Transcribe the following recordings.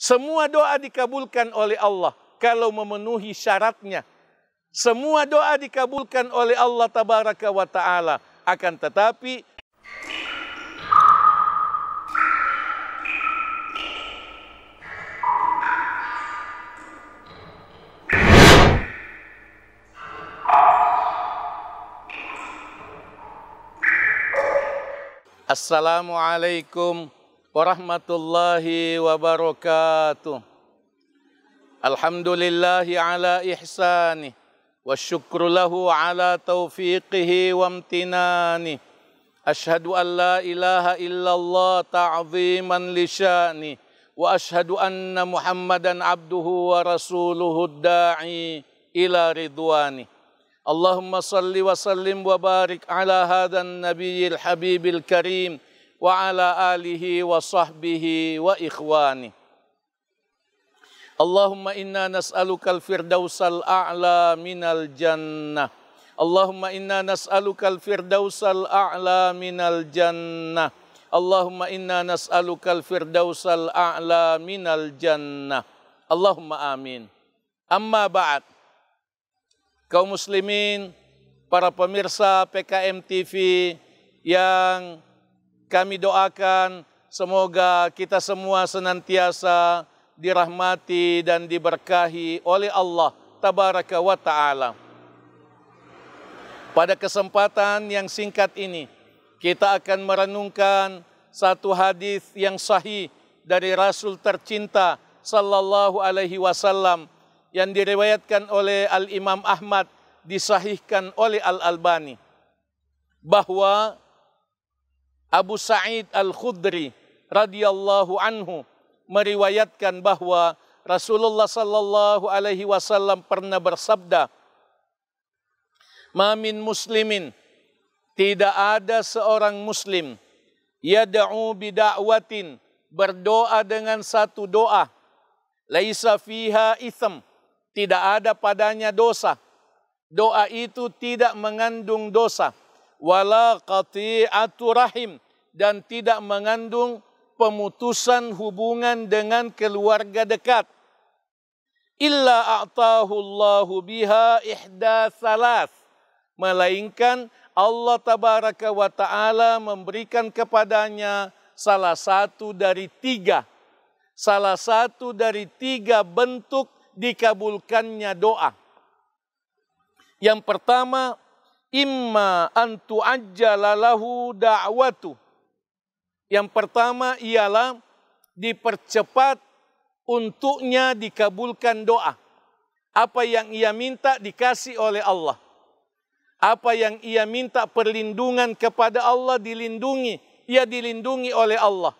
Semua doa dikabulkan oleh Allah kalau memenuhi syaratnya. Semua doa dikabulkan oleh Allah tabaraka wa taala. Akan tetapi Assalamualaikum ورحمة الله وبركاته الحمد لله على إحسانه والشكر له على توفيقه وامتنانه أشهد أن لا إله إلا الله تعظيما لشانه وأشهد أن محمدا عبده ورسوله الداعي إلى رضوانه اللهم صل وسلم وبارك على هذا النبي الحبيب الكريم wa ala alihi wa sahbihi wa ikhwani. Allahumma inna firdausal a'la minal jannah. Allahumma inna firdausal a'la minal jannah. Allahumma inna firdausal a'la minal jannah. Allahumma amin. Amma ba'd. Kaum muslimin, para pemirsa PKM TV yang kami doakan semoga kita semua senantiasa dirahmati dan diberkahi oleh Allah tabaraka wa taala. Pada kesempatan yang singkat ini, kita akan merenungkan satu hadis yang sahih dari Rasul tercinta sallallahu alaihi wasallam yang diriwayatkan oleh Al Imam Ahmad disahihkan oleh Al Albani bahwa Abu Sa'id Al-Khudri radhiyallahu anhu meriwayatkan bahwa Rasulullah sallallahu alaihi wasallam pernah bersabda, "Mamin muslimin tidak ada seorang muslim yad'u bidakwatin berdoa dengan satu doa laisa fiha itham tidak ada padanya dosa doa itu tidak mengandung dosa wala qati'atu rahim dan tidak mengandung pemutusan hubungan dengan keluarga dekat. Illa a'tahu Allahu biha ihda salas. Melainkan Allah tabaraka wa ta'ala memberikan kepadanya salah satu dari tiga. Salah satu dari tiga bentuk dikabulkannya doa. Yang pertama, imma antu ajjalalahu da'watu. Yang pertama ialah dipercepat untuknya dikabulkan doa. Apa yang ia minta dikasih oleh Allah. Apa yang ia minta perlindungan kepada Allah dilindungi. Ia dilindungi oleh Allah.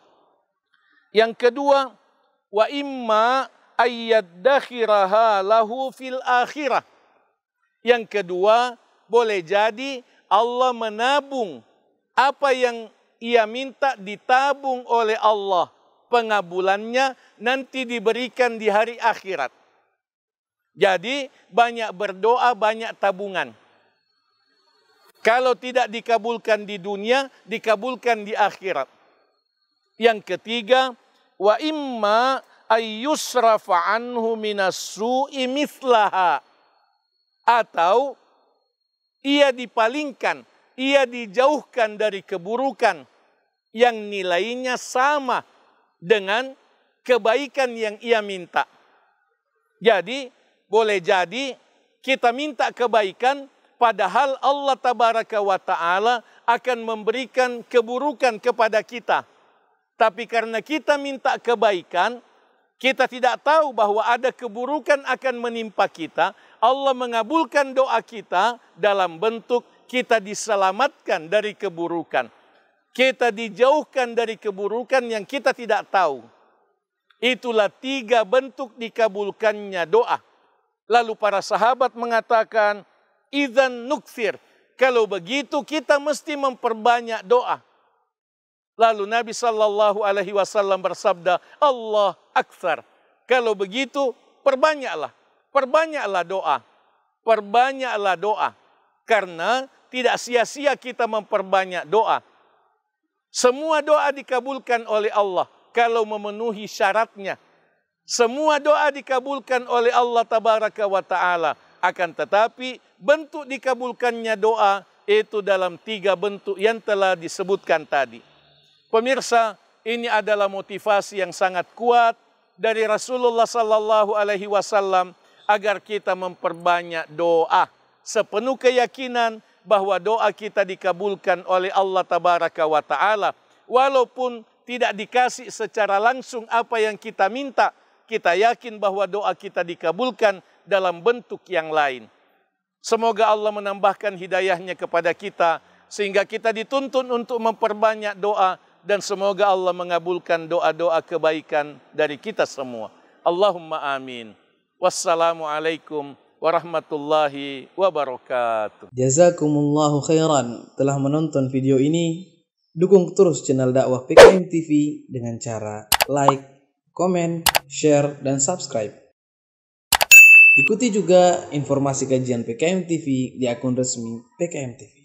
Yang kedua, wa imma ayyaddakhiraha lahu fil akhirah. Yang kedua, boleh jadi Allah menabung apa yang ia minta ditabung oleh Allah. Pengabulannya nanti diberikan di hari akhirat. Jadi banyak berdoa, banyak tabungan. Kalau tidak dikabulkan di dunia, dikabulkan di akhirat. Yang ketiga, wa imma ayyusrafa anhu minas su'i mithlaha. Atau ia dipalingkan, ia dijauhkan dari keburukan yang nilainya sama dengan kebaikan yang ia minta. Jadi, boleh jadi kita minta kebaikan padahal Allah tabaraka wa taala akan memberikan keburukan kepada kita. Tapi karena kita minta kebaikan, kita tidak tahu bahwa ada keburukan akan menimpa kita, Allah mengabulkan doa kita dalam bentuk kita diselamatkan dari keburukan. Kita dijauhkan dari keburukan yang kita tidak tahu. Itulah tiga bentuk dikabulkannya doa. Lalu para sahabat mengatakan, Idan nukfir. Kalau begitu kita mesti memperbanyak doa. Lalu Nabi Shallallahu Alaihi Wasallam bersabda, Allah akthar. Kalau begitu perbanyaklah perbanyaklah doa. Perbanyaklah doa. Karena tidak sia-sia kita memperbanyak doa. Semua doa dikabulkan oleh Allah kalau memenuhi syaratnya. Semua doa dikabulkan oleh Allah tabaraka wa ta'ala. Akan tetapi bentuk dikabulkannya doa itu dalam tiga bentuk yang telah disebutkan tadi. Pemirsa, ini adalah motivasi yang sangat kuat dari Rasulullah Sallallahu Alaihi Wasallam agar kita memperbanyak doa sepenuh keyakinan bahwa doa kita dikabulkan oleh Allah tabaraka wa taala walaupun tidak dikasih secara langsung apa yang kita minta kita yakin bahwa doa kita dikabulkan dalam bentuk yang lain semoga Allah menambahkan hidayahnya kepada kita sehingga kita dituntun untuk memperbanyak doa dan semoga Allah mengabulkan doa-doa kebaikan dari kita semua. Allahumma amin. Wassalamualaikum warahmatullahi wabarakatuh. Jazakumullahu khairan telah menonton video ini. Dukung terus channel dakwah PKM TV dengan cara like, komen, share, dan subscribe. Ikuti juga informasi kajian PKM TV di akun resmi PKM TV.